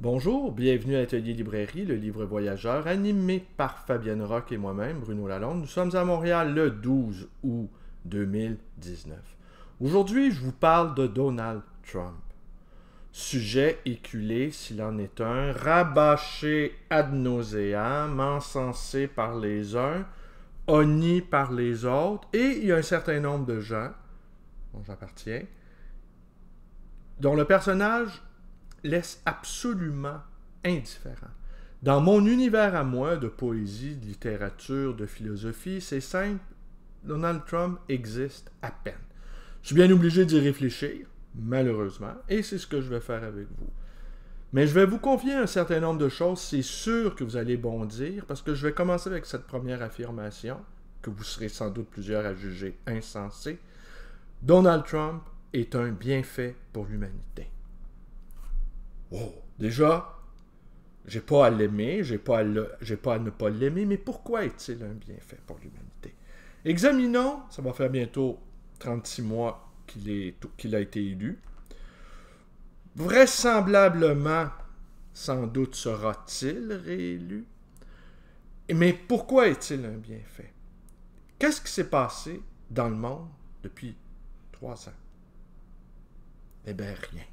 Bonjour, bienvenue à l'Atelier Librairie, le livre voyageur, animé par Fabienne Rock et moi-même, Bruno Lalonde. Nous sommes à Montréal le 12 août 2019. Aujourd'hui, je vous parle de Donald Trump. Sujet éculé, s'il en est un, rabâché ad nauseam, encensé par les uns, honni par les autres, et il y a un certain nombre de gens, dont j'appartiens, dont le personnage laisse absolument indifférent. Dans mon univers à moi de poésie, de littérature, de philosophie, c'est simple, Donald Trump existe à peine. Je suis bien obligé d'y réfléchir, malheureusement, et c'est ce que je vais faire avec vous. Mais je vais vous confier un certain nombre de choses, c'est sûr que vous allez bondir, parce que je vais commencer avec cette première affirmation, que vous serez sans doute plusieurs à juger insensée. Donald Trump est un bienfait pour l'humanité. Oh, déjà, j'ai pas à l'aimer, j'ai pas, à pas à ne pas l'aimer, mais pourquoi est-il un bienfait pour l'humanité? Examinons, ça va faire bientôt 36 mois qu'il a été élu. Vraisemblablement, sans doute sera-t-il réélu. Mais pourquoi est-il un bienfait? Qu'est-ce qui s'est passé dans le monde depuis trois ans? Eh bien, rien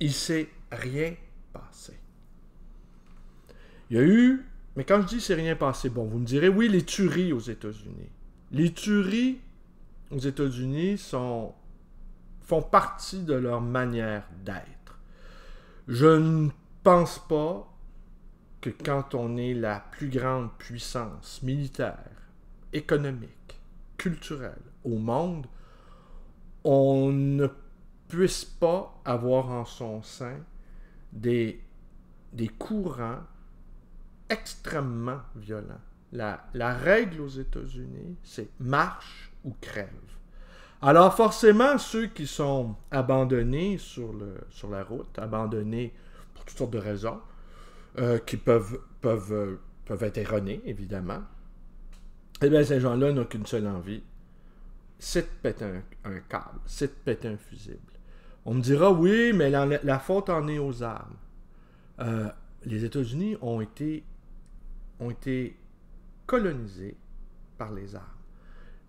il s'est rien passé. Il y a eu, mais quand je dis c'est rien passé, bon, vous me direz, oui, les tueries aux États-Unis. Les tueries aux États-Unis sont font partie de leur manière d'être. Je ne pense pas que quand on est la plus grande puissance militaire, économique, culturelle au monde, on ne peut puisse pas avoir en son sein des, des courants extrêmement violents. La, règle aux États-Unis, c'est marche ou crève. Alors forcément, ceux qui sont abandonnés sur, le, sur la route, abandonnés pour toutes sortes de raisons, euh, qui peuvent, peuvent, euh, peuvent être erronés, évidemment, eh bien, ces gens-là n'ont qu'une seule envie, c'est de péter un, un câble, c'est de péter un fusible. On me dira oui, mais la, faute en est aux armes. Euh, les États-Unis ont été, colonisés par les armes.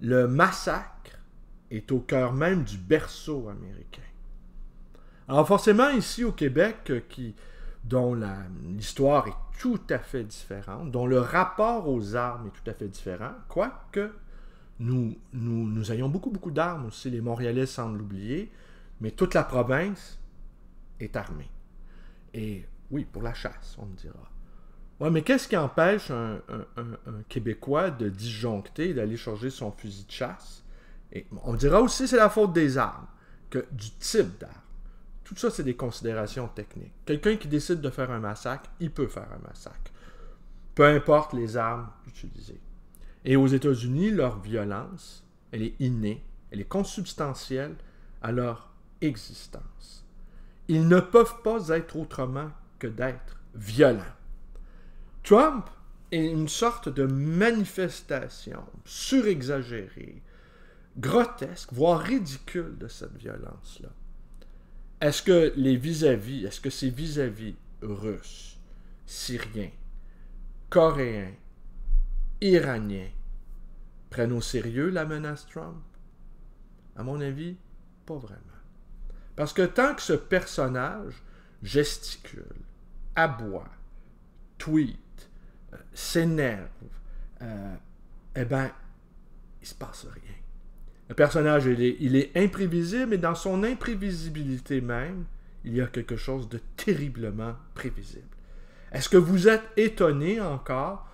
Le massacre est au cœur même du berceau américain. Alors forcément, ici au Québec, euh, qui, dont l'histoire est tout à fait différente, dont le rapport aux armes est tout à fait différent, quoique nous, nous ayons beaucoup, beaucoup d'armes aussi, les Montréalais semblent l'oublier, mais toute la province est armée. Et oui, pour la chasse, on me dira. Ouais, mais qu'est-ce qui empêche un, Québécois de disjoncter, d'aller charger son fusil de chasse? Et on dira aussi c'est la faute des armes, que du type d'armes. Tout ça, c'est des considérations techniques. Quelqu'un qui décide de faire un massacre, il peut faire un massacre. Peu importe les armes utilisées. Et aux États-Unis, leur violence, elle est innée, elle est consubstantielle à leur existence. Ils ne peuvent pas être autrement que d'être violents. Trump est une sorte de manifestation surexagérée, grotesque, voire ridicule de cette violence-là. Est-ce que les vis-à-vis, est-ce que ces vis-à-vis russes, syriens, coréens, iraniens prennent au sérieux la menace Trump? À mon avis, pas vraiment. Parce que tant que ce personnage gesticule, aboie, tweet, euh, s'énerve, euh, eh bien, il se passe rien. Le personnage, il est, il est imprévisible et dans son imprévisibilité même, il y a quelque chose de terriblement prévisible. Est-ce que vous êtes étonné encore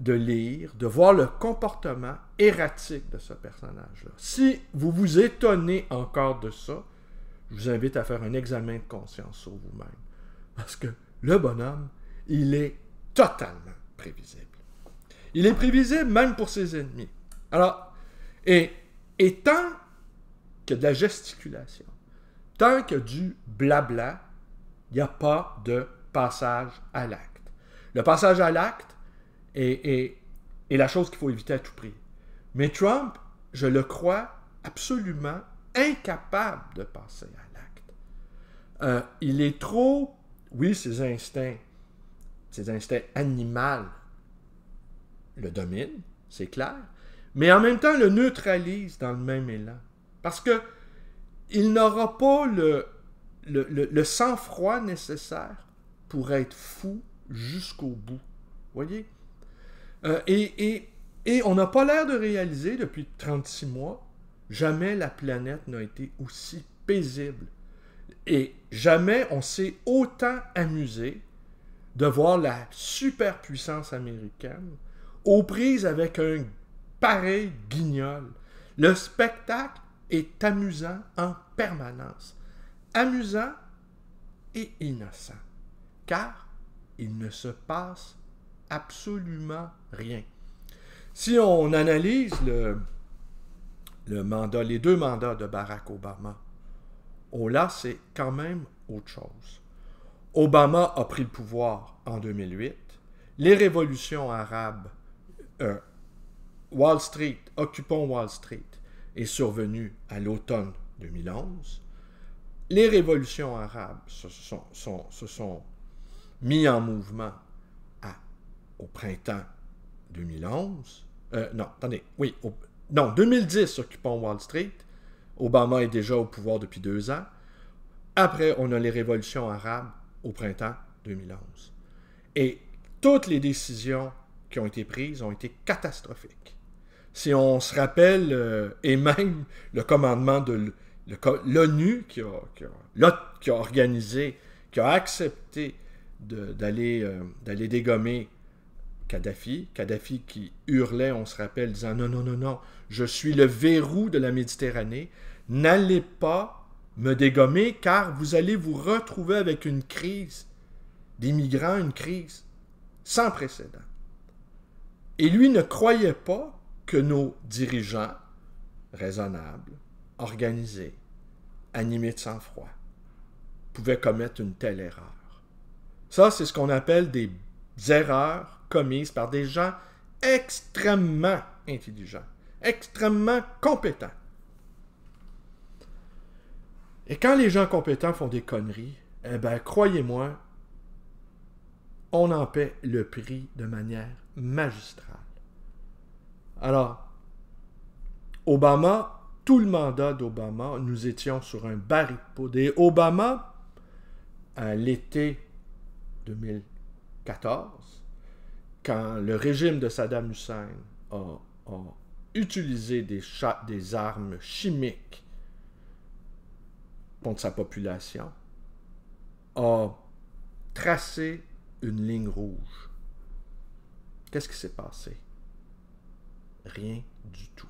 de lire, de voir le comportement erratique de ce personnage-là? Si vous vous étonnez encore de ça, je vous invite à faire un examen de conscience sur vous-même. Parce que le bonhomme, il est totalement prévisible. Il est prévisible même pour ses ennemis. Alors, et, tant que de la gesticulation, tant que du blabla, il n'y a pas de passage à l'acte. Le passage à l'acte est la chose qu'il faut éviter à tout prix. Mais Trump, je le crois absolument incapable de passer à l'acte. Euh, il est trop, oui, ses instincts, ses instincts animaux le dominent, c'est clair, mais en même temps le neutralise dans le même élan. Parce que il n'aura pas le, le, sang-froid nécessaire pour être fou jusqu'au bout. Voyez? Euh, et, et, et on n'a pas l'air de réaliser depuis 36 mois Jamais la planète n'a été aussi paisible. Et jamais on s'est autant amusé de voir la superpuissance américaine aux prises avec un pareil guignol. Le spectacle est amusant en permanence. Amusant et innocent. Car il ne se passe absolument rien. Si on analyse le, le mandat, les deux mandats de Barack Obama. Oh là, c'est quand même autre chose. Obama a pris le pouvoir en 2008. Les révolutions arabes, euh, Wall Street, occupons Wall Street, est survenue à l'automne 2011. Les révolutions arabes se sont, sont, sont mis en mouvement à, au printemps 2011. Euh, non, attendez, oui, non, 2010, occupant Wall Street. Obama est déjà au pouvoir depuis deux ans. Après, on a les révolutions arabes au printemps 2011. Et toutes les décisions qui ont été prises ont été catastrophiques. Si on se rappelle, euh, et même le commandement de l'ONU qui, a, organisé, qui a accepté euh, d'aller dégommer Kadhafi, Kadhafi qui hurlait, on se rappelle, disant non, non, non, non, je suis le verrou de la Méditerranée, n'allez pas me dégommer car vous allez vous retrouver avec une crise des migrants, une crise sans précédent. Et lui ne croyait pas que nos dirigeants, raisonnables, organisés, animés de sang-froid, pouvaient commettre une telle erreur. Ça, c'est ce qu'on appelle des erreurs commises par des gens extrêmement intelligents, extrêmement compétents. Et quand les gens compétents font des conneries, eh bien, croyez-moi, on en paie le prix de manière magistrale. Alors, Obama, tout le mandat d'Obama, nous étions sur un baril de poudre. Et Obama, à l'été 2014, quand le régime de Saddam Hussein a, utilisé des, des armes chimiques contre sa population, a tracé une ligne rouge. Qu'est-ce qui s'est passé? Rien du tout.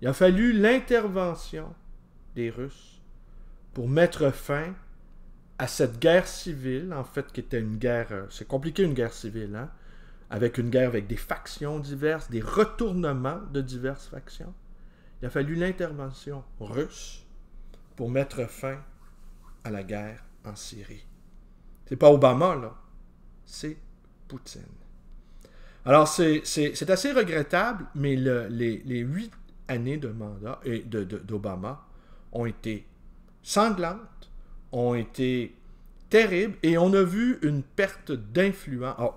Il a fallu l'intervention des Russes pour mettre fin à cette guerre civile, en fait, qui était une guerre... Euh, c'est compliqué une guerre civile, hein? avec une guerre avec des factions diverses, des retournements de diverses factions. Il a fallu l'intervention russe pour mettre fin à la guerre en Syrie. C'est pas Obama, là. C'est Poutine. Alors, c'est assez regrettable, mais les, huit années de mandat et d'Obama ont été sanglantes, ont été terribles, et on a vu une perte d'influence.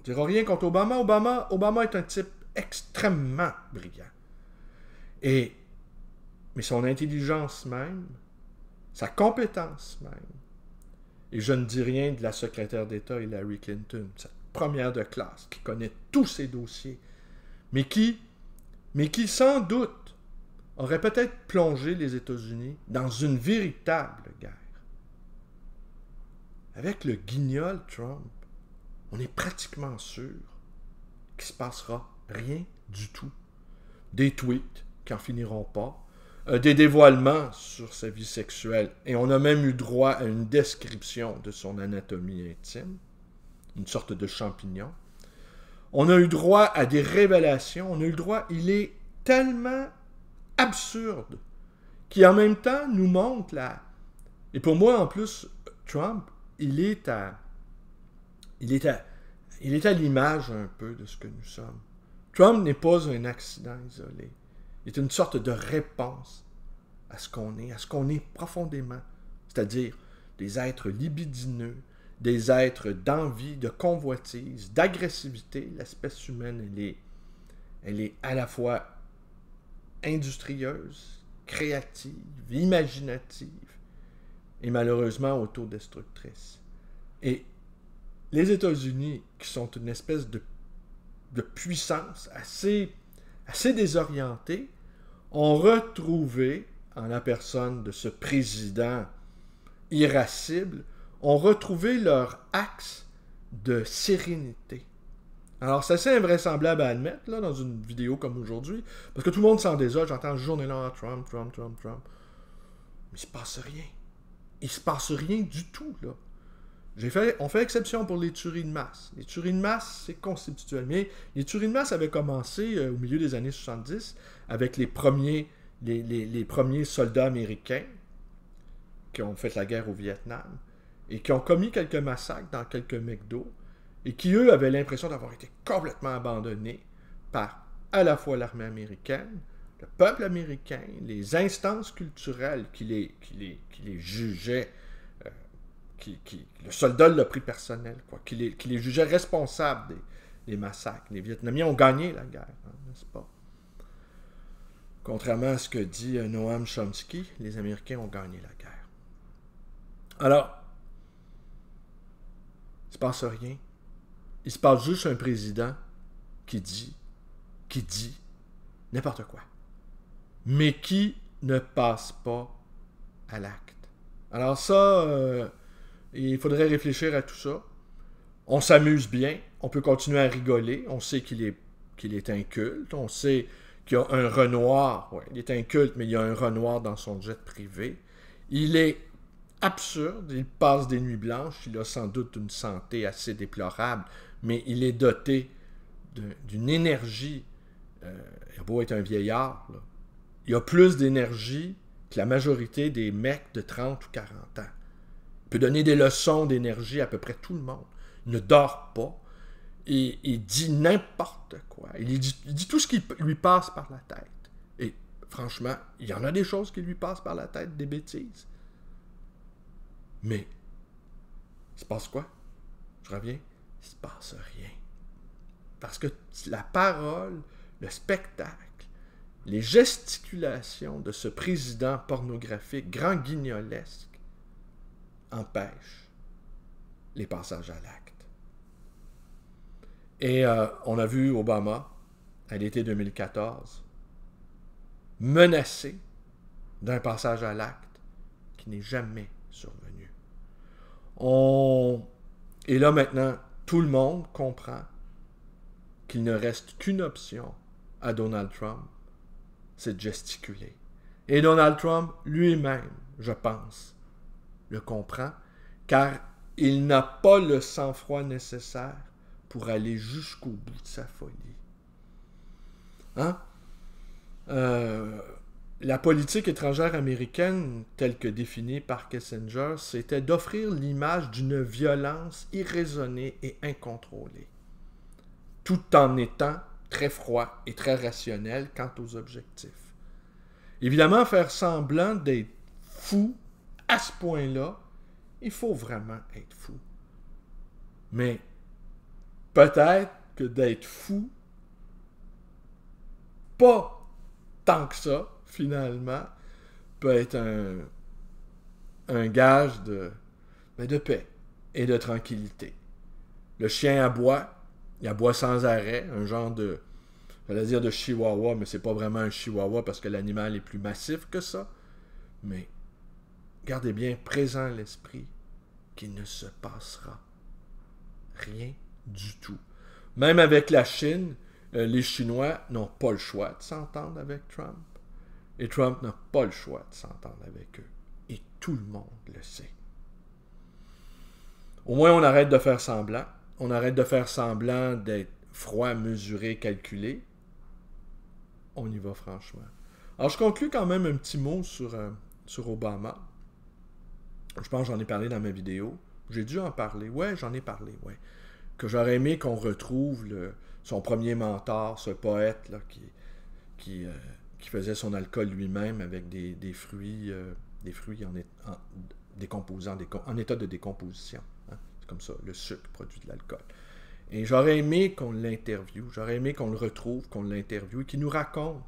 On dira rien contre Obama. Obama, Obama est un type extrêmement brillant. Et, mais son intelligence même, sa compétence même, et je ne dis rien de la secrétaire d'État Hillary Clinton, cette première de classe qui connaît tous ses dossiers, mais qui, mais qui sans doute aurait peut-être plongé les États-Unis dans une véritable guerre. Avec le guignol Trump, on est pratiquement sûr qu'il ne se passera rien du tout. Des tweets qui n'en finiront pas, euh, des dévoilements sur sa vie sexuelle, et on a même eu droit à une description de son anatomie intime, une sorte de champignon. On a eu droit à des révélations, on a eu droit, il est tellement absurde, qui en même temps nous montre la... Et pour moi, en plus, Trump, il est à il est à, il l'image un peu de ce que nous sommes. Trump n'est pas un accident isolé. Il est une sorte de réponse à ce qu'on est, à ce qu'on est profondément, c'est-à-dire des êtres libidineux, des êtres d'envie, de convoitise, d'agressivité. L'espèce humaine, elle est, elle est à la fois industrieuse, créative, imaginative et malheureusement autodestructrice. Et les États-Unis, qui sont une espèce de, de puissance assez, assez désorientée, ont retrouvé, en la personne de ce président irascible, ont retrouvé leur axe de sérénité. Alors, c'est assez invraisemblable à admettre, là, dans une vidéo comme aujourd'hui, parce que tout le monde s'en désole, j'entends journée là, ah, Trump, Trump, Trump, Trump. Mais il se passe rien. Il se passe rien du tout, là fait, on fait exception pour les tueries de masse. Les tueries de masse, c'est constitutionnel. Mais les tueries de masse avaient commencé euh, au milieu des années 70 avec les premiers, les, premiers soldats américains qui ont fait la guerre au Vietnam et qui ont commis quelques massacres dans quelques McDo et qui, eux, avaient l'impression d'avoir été complètement abandonnés par à la fois l'armée américaine, le peuple américain, les instances culturelles qui les, qui les jugeaient qui, le soldat l'a pris personnel, quoi, qui, les, qui les jugeait responsables des, massacres. Les Vietnamiens ont gagné la guerre, hein, n'est-ce pas? Contrairement à ce que dit euh, Noam Chomsky, les Américains ont gagné la guerre. Alors, il ne se passe rien. Il se passe juste un président qui dit, qui dit n'importe quoi, mais qui ne passe pas à l'acte. Alors ça, euh, il faudrait réfléchir à tout ça. On s'amuse bien, on peut continuer à rigoler, on sait qu'il est, qu'il est inculte, on sait qu'il y a un renoir, il est inculte, mais il y a un renoir dans son jet privé. Il est absurde, il passe des nuits blanches, il a sans doute une santé assez déplorable, mais il est doté d'une énergie. Euh, il beau être un vieillard, il a plus d'énergie que la majorité des mecs de 30 ou 40 ans peut donner des leçons d'énergie à peu près tout le monde. Il ne dort pas. Et il dit n'importe quoi. Il dit, tout ce qui lui passe par la tête. Et franchement, il y en a des choses qui lui passent par la tête, des bêtises. Mais, il se passe quoi? Je reviens, il se passe rien. Parce que la parole, le spectacle, les gesticulations de ce président pornographique grand guignolesque empêche les passages à l'acte. Et euh, on a vu Obama, à l'été 2014, menacé d'un passage à l'acte qui n'est jamais survenu. On... Et là maintenant, tout le monde comprend qu'il ne reste qu'une option à Donald Trump, c'est de gesticuler. Et Donald Trump lui-même, je pense, le comprend, car il n'a pas le sang-froid nécessaire pour aller jusqu'au bout de sa folie. Hein? Euh, la politique étrangère américaine, telle que définie par Kissinger, c'était d'offrir l'image d'une violence irraisonnée et incontrôlée, tout en étant très froid et très rationnel quant aux objectifs. Évidemment, faire semblant d'être fou à ce point-là, il faut vraiment être fou. Mais peut-être que d'être fou, pas tant que ça, finalement, peut être un, gage de, ben, de paix et de tranquillité. Le chien aboie, il aboie sans arrêt, un genre de, de chihuahua, mais c'est pas vraiment un chihuahua parce que l'animal est plus massif que ça. Mais Gardez bien présent l'esprit qu'il ne se passera rien du tout. Même avec la Chine, euh, les Chinois n'ont pas le choix de s'entendre avec Trump. Et Trump n'a pas le choix de s'entendre avec eux. Et tout le monde le sait. Au moins, on arrête de faire semblant. On arrête de faire semblant d'être froid, mesuré, calculé. On y va franchement. Alors, je conclue quand même un petit mot sur, euh, sur Obama je pense que j'en ai parlé dans ma vidéo. J'ai dû en parler. Ouais, j'en ai parlé, ouais. Que j'aurais aimé qu'on retrouve son premier mentor, ce poète là, qui, qui, euh, faisait son alcool lui-même avec des, fruits, des fruits euh, en, état de décomposition. Hein. C'est comme ça, le sucre produit de l'alcool. Et j'aurais aimé qu'on l'interviewe, j'aurais aimé qu'on le retrouve, qu'on l'interviewe, et qu'il nous raconte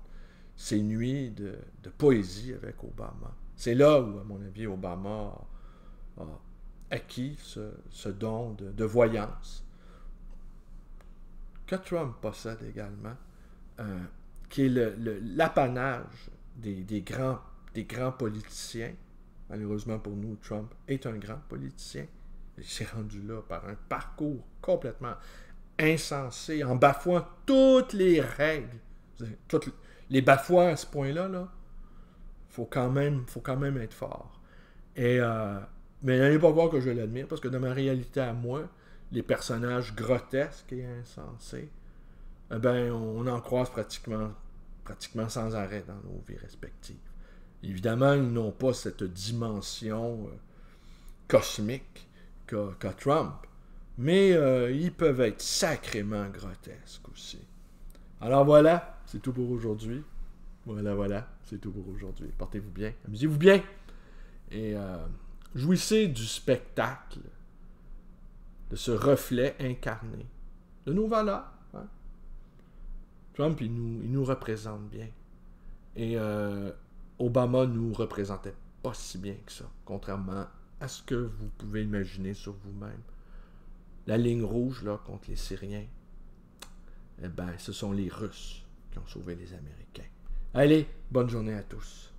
ses nuits de poésie avec Obama. C'est là où, à mon avis, Obama a acquis ce, don de, voyance que Trump possède également, euh, qui est l'apanage des, grands, des grands politiciens. Malheureusement pour nous, Trump est un grand politicien. Il s'est rendu là par un parcours complètement insensé, en bafouant toutes les règles. Toutes les bafouant à ce point-là, là, faut, quand même, faut quand même être fort. Et euh, mais n'allez pas voir que je l'admire, parce que dans ma réalité à moi, les personnages grotesques et insensés, eh ben, on en croise pratiquement, pratiquement sans arrêt dans nos vies respectives. Évidemment, ils n'ont pas cette dimension euh, cosmique qu'a Trump, mais euh, ils peuvent être sacrément grotesques aussi. Alors voilà, c'est tout pour aujourd'hui. Voilà, voilà, c'est tout pour aujourd'hui. Portez-vous bien, amusez-vous bien. Et euh, Jouissez du spectacle, de ce reflet incarné, de nos valeurs. Hein. Trump, il nous, il nous, représente bien. Et euh, Obama nous représentait pas si bien que ça, contrairement à ce que vous pouvez imaginer sur vous-même. La ligne rouge là, contre les Syriens, eh ben, ce sont les Russes qui ont sauvé les Américains. Allez, bonne journée à tous.